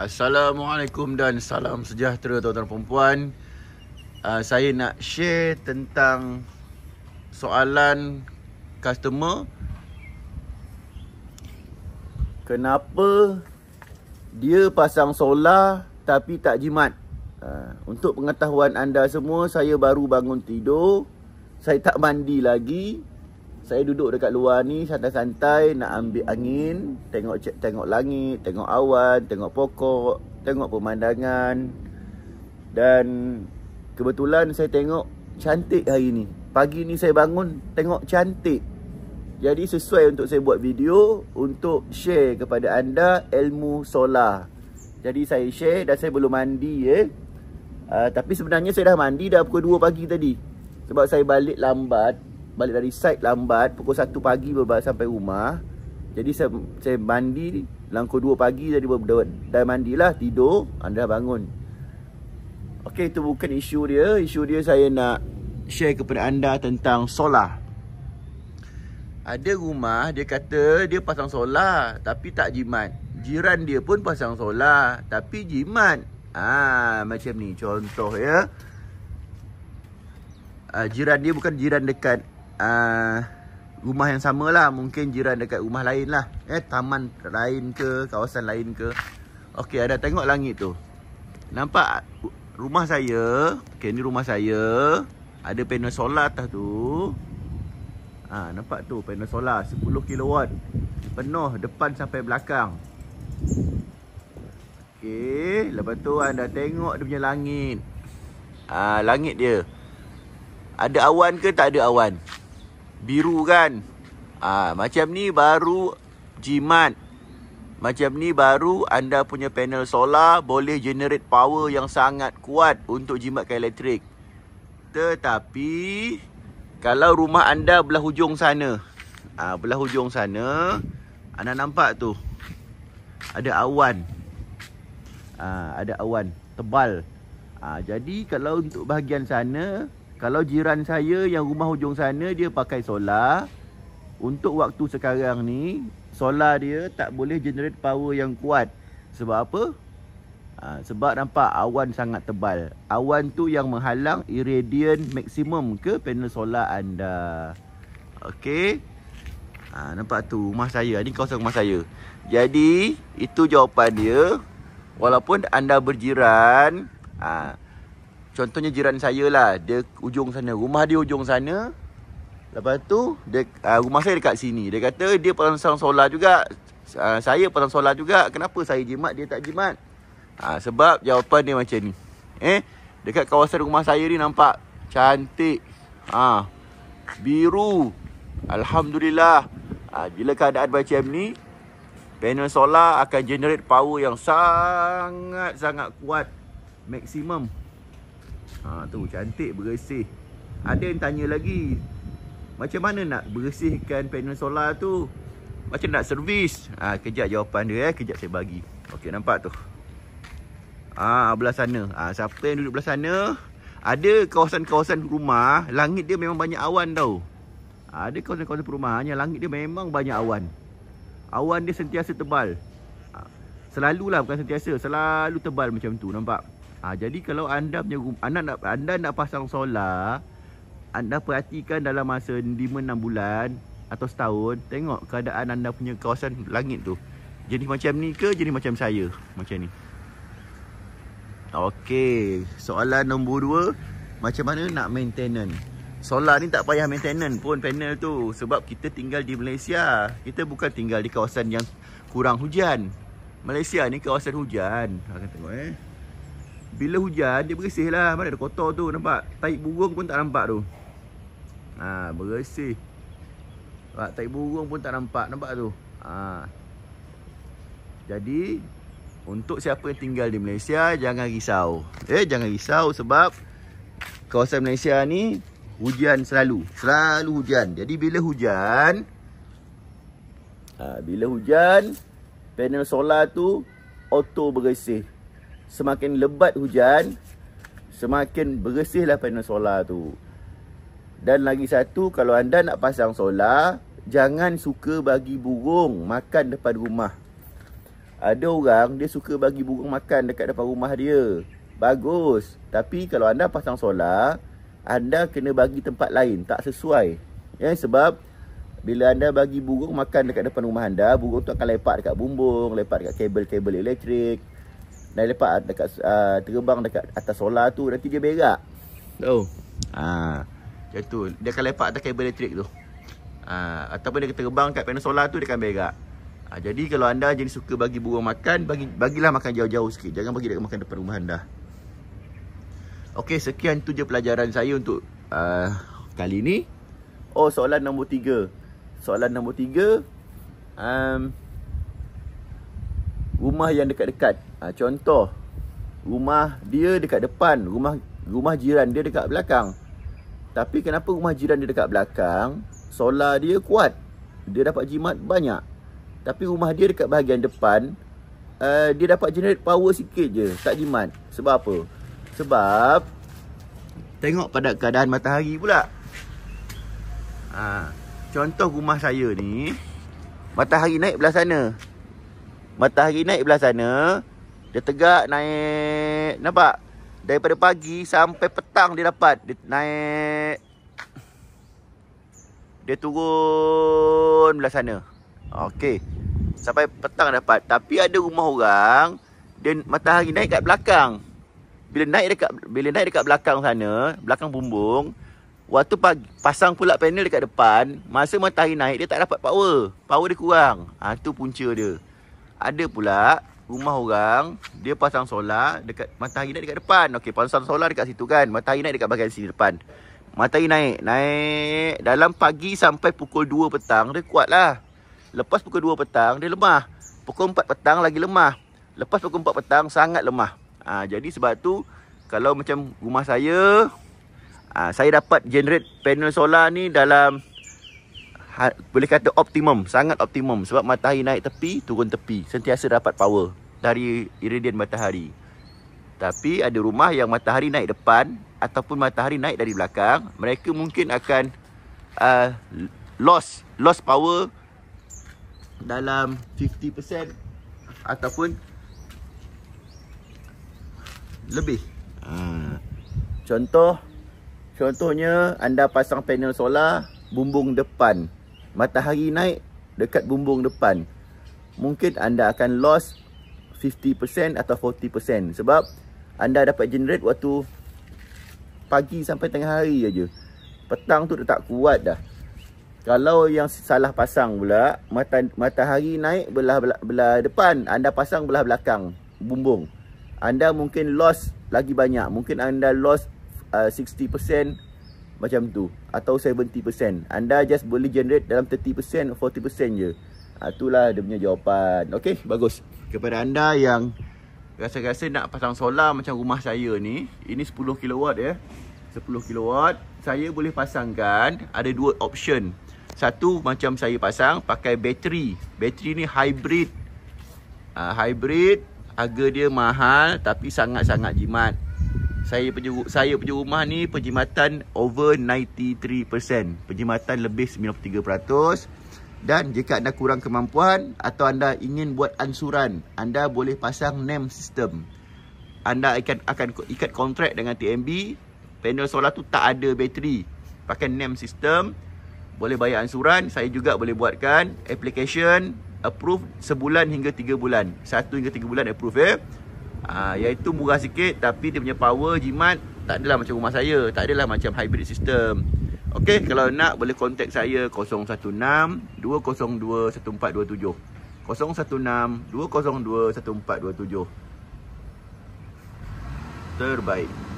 Assalamualaikum dan salam sejahtera tuan-tuan dan uh, Saya nak share tentang soalan customer Kenapa dia pasang solar tapi tak jimat uh, Untuk pengetahuan anda semua, saya baru bangun tidur Saya tak mandi lagi saya duduk dekat luar ni santai-santai nak ambil angin, tengok cek tengok langit, tengok awan, tengok pokok, tengok pemandangan. Dan kebetulan saya tengok cantik hari ni. Pagi ni saya bangun tengok cantik. Jadi sesuai untuk saya buat video untuk share kepada anda ilmu solar. Jadi saya share dan saya belum mandi eh. Uh, tapi sebenarnya saya dah mandi dah pukul 2 pagi tadi. Sebab saya balik lambat balik dari site lambat pukul 1 pagi baru sampai rumah. Jadi saya saya mandi langkah 2 pagi tadi dah, dah mandilah tidur anda bangun. Okey itu bukan isu dia, isu dia saya nak share kepada anda tentang solar. Ada rumah dia kata dia pasang solar tapi tak jimat. Jiran dia pun pasang solar tapi jimat. Ah macam ni contoh ya. Uh, jiran dia bukan jiran dekat uh, rumah yang sama lah Mungkin jiran dekat rumah lain lah Eh taman lain ke kawasan lain ke Okey ada tengok langit tu Nampak rumah saya Okey ni rumah saya Ada panel solar atas tu ha, Nampak tu panel solar 10 kW Penuh depan sampai belakang Okey lepas tu anda tengok dia punya langit Ah ha, Langit dia ada awan ke tak ada awan? biru kan ha, macam ni baru jimat macam ni baru anda punya panel solar boleh generate power yang sangat kuat untuk jimat jimatkan elektrik tetapi kalau rumah anda belah hujung sana ha, belah hujung sana anda nampak tu ada awan ha, ada awan tebal ha, jadi kalau untuk bahagian sana kalau jiran saya yang rumah hujung sana dia pakai solar Untuk waktu sekarang ni Solar dia tak boleh generate power yang kuat Sebab apa? Ha, sebab nampak awan sangat tebal Awan tu yang menghalang irradian maksimum ke panel solar anda Okay ha, Nampak tu rumah saya Ini kawasan rumah saya Jadi itu jawapan dia Walaupun anda berjiran Haa contohnya jiran saya lah dia ujung sana rumah dia ujung sana lepas tu dia uh, rumah saya dekat sini dia kata dia pasang solar juga uh, saya pasang solar juga kenapa saya jimat dia tak jimat uh, sebab jawapan dia macam ni eh dekat kawasan rumah saya ni nampak cantik ah uh, biru alhamdulillah uh, bila keadaan macam ni panel solar akan generate power yang sangat sangat kuat maksimum Ha tu cantik bersih. Ada yang tanya lagi. Macam mana nak bersihkan panel solar tu? Macam nak servis. Ha kejap jawapan dia eh, kejap saya bagi. Okey nampak tu. Ha belah sana. Ha siapa yang duduk belah sana? Ada kawasan-kawasan rumah, langit dia memang banyak awan tau. Ha, ada kawasan-kawasan perumahan yang langit dia memang banyak awan. Awan dia sentiasa tebal. Ha, selalulah bukan sentiasa, selalu tebal macam tu nampak. Ha, jadi kalau anda punya anda nak anda nak pasang solar, anda perhatikan dalam masa 5 6 bulan atau setahun, tengok keadaan anda punya kawasan langit tu. Jadi macam ni ke jadi macam saya? Macam ni. Okey, soalan nombor 2, macam mana nak maintenance? Solar ni tak payah maintenance pun panel tu sebab kita tinggal di Malaysia. Kita bukan tinggal di kawasan yang kurang hujan. Malaysia ni kawasan hujan. Akan tengok eh. Bila hujan dia bersih lah Mana ada kotor tu nampak Taik burung pun tak nampak tu ha, Bersih ha, Taik burung pun tak nampak Nampak tu ha. Jadi Untuk siapa yang tinggal di Malaysia Jangan risau Eh jangan risau sebab Kawasan Malaysia ni Hujan selalu Selalu hujan Jadi bila hujan ha, Bila hujan Panel solar tu Auto bersih semakin lebat hujan semakin bersihlah panel solar tu dan lagi satu kalau anda nak pasang solar jangan suka bagi burung makan depan rumah ada orang dia suka bagi burung makan dekat depan rumah dia bagus tapi kalau anda pasang solar anda kena bagi tempat lain tak sesuai ya sebab bila anda bagi burung makan dekat depan rumah anda, burung tu akan lepak dekat bumbung, lepak dekat kabel-kabel elektrik. Dah lepak dekat uh, terbang dekat atas solar tu nanti dia berak. Oh. Ha. Macam tu. Dia akan lepak atas kabel elektrik tu. Ha. ataupun dia terbang kat panel solar tu dia akan berak. Ha. jadi kalau anda jenis suka bagi burung makan, bagi bagilah makan jauh-jauh sikit. Jangan bagi dia makan depan rumah anda. Okey, sekian tu je pelajaran saya untuk uh, kali ni. Oh, soalan nombor tiga. Soalan nombor tiga. Um, rumah yang dekat-dekat. Ha, contoh, rumah dia dekat depan, rumah rumah jiran dia dekat belakang. Tapi kenapa rumah jiran dia dekat belakang, solar dia kuat. Dia dapat jimat banyak. Tapi rumah dia dekat bahagian depan, uh, dia dapat generate power sikit je, tak jimat. Sebab apa? Sebab, tengok pada keadaan matahari pula. Ha, contoh rumah saya ni, matahari naik belah sana. Matahari naik belah sana Dia tegak naik Nampak? Daripada pagi sampai petang dia dapat Dia naik Dia turun belah sana Okey Sampai petang dapat Tapi ada rumah orang Dia matahari naik kat belakang bila naik dekat bila naik dekat belakang sana, belakang bumbung, waktu pagi, pasang pula panel dekat depan, masa matahari naik dia tak dapat power. Power dia kurang. Itu ha, tu punca dia. Ada pula rumah orang dia pasang solar dekat matahari naik dekat depan. Okey, pasang solar dekat situ kan. Matahari naik dekat bahagian sini depan. Matahari naik, naik dalam pagi sampai pukul 2 petang dia kuatlah. Lepas pukul 2 petang dia lemah. Pukul 4 petang lagi lemah. Lepas pukul 4 petang sangat lemah. Ha, jadi sebab tu kalau macam rumah saya ha, saya dapat generate panel solar ni dalam Ha, boleh kata optimum, sangat optimum sebab matahari naik tepi, turun tepi, sentiasa dapat power dari iridian matahari. Tapi ada rumah yang matahari naik depan ataupun matahari naik dari belakang, mereka mungkin akan uh, loss loss power dalam 50% ataupun lebih. Hmm. Contoh contohnya anda pasang panel solar bumbung depan matahari naik dekat bumbung depan mungkin anda akan loss 50% atau 40% sebab anda dapat generate waktu pagi sampai tengah hari aja petang tu dah tak kuat dah kalau yang salah pasang pula mata, matahari naik belah, belah belah depan anda pasang belah belakang bumbung anda mungkin loss lagi banyak mungkin anda loss uh, 60% macam tu Atau 70% Anda just boleh generate dalam 30% 40% je ha, Itulah dia punya jawapan Okay bagus Kepada anda yang Rasa-rasa nak pasang solar macam rumah saya ni Ini 10kW ya 10kW Saya boleh pasangkan Ada dua option Satu macam saya pasang Pakai bateri Bateri ni hybrid ha, Hybrid Harga dia mahal Tapi sangat-sangat jimat saya punya saya punya rumah ni penjimatan over 93%, penjimatan lebih 93% dan jika anda kurang kemampuan atau anda ingin buat ansuran, anda boleh pasang NEM system. Anda akan akan ikat kontrak dengan TMB, panel solar tu tak ada bateri. Pakai NEM system boleh bayar ansuran, saya juga boleh buatkan application approve sebulan hingga tiga bulan. satu hingga tiga bulan approve Eh. Ah, iaitu murah sikit Tapi dia punya power jimat Tak adalah macam rumah saya Tak adalah macam hybrid system Okey, kalau nak boleh contact saya 016-202-1427 016-202-1427 Terbaik